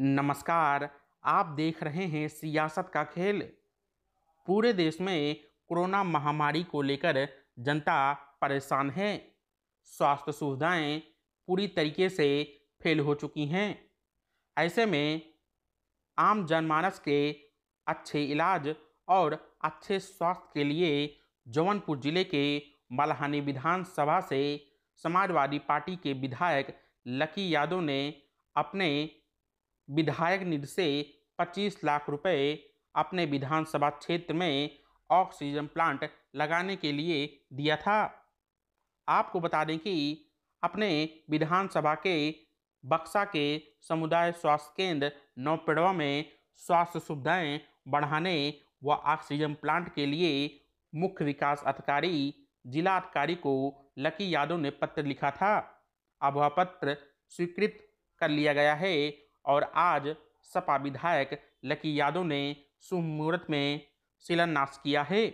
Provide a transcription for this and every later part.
नमस्कार आप देख रहे हैं सियासत का खेल पूरे देश में कोरोना महामारी को लेकर जनता परेशान है स्वास्थ्य सुविधाएं पूरी तरीके से फेल हो चुकी हैं ऐसे में आम जनमानस के अच्छे इलाज और अच्छे स्वास्थ्य के लिए जौनपुर जिले के मलहानी विधानसभा से समाजवादी पार्टी के विधायक लकी यादव ने अपने विधायक निधि से 25 लाख रुपए अपने विधानसभा क्षेत्र में ऑक्सीजन प्लांट लगाने के लिए दिया था आपको बता दें कि अपने विधानसभा के बक्सा के समुदाय स्वास्थ्य केंद्र नौपेड़वा में स्वास्थ्य सुविधाएं बढ़ाने व ऑक्सीजन प्लांट के लिए मुख्य विकास अधिकारी जिला अधिकारी को लकी यादव ने पत्र लिखा था अब वह पत्र स्वीकृत कर लिया गया है और आज सपा विधायक लकी यादव ने शुभ मुहूर्त में शिलान्यास किया है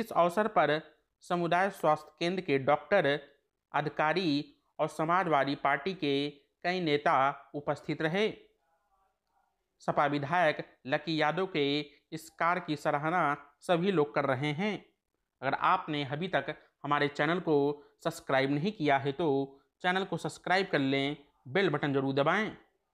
इस अवसर पर समुदाय स्वास्थ्य केंद्र के डॉक्टर अधिकारी और समाजवादी पार्टी के कई नेता उपस्थित रहे सपा विधायक लकी यादव के इस कार्य की सराहना सभी लोग कर रहे हैं अगर आपने अभी तक हमारे चैनल को सब्सक्राइब नहीं किया है तो चैनल को सब्सक्राइब कर लें बेल बटन जरूर दबाएं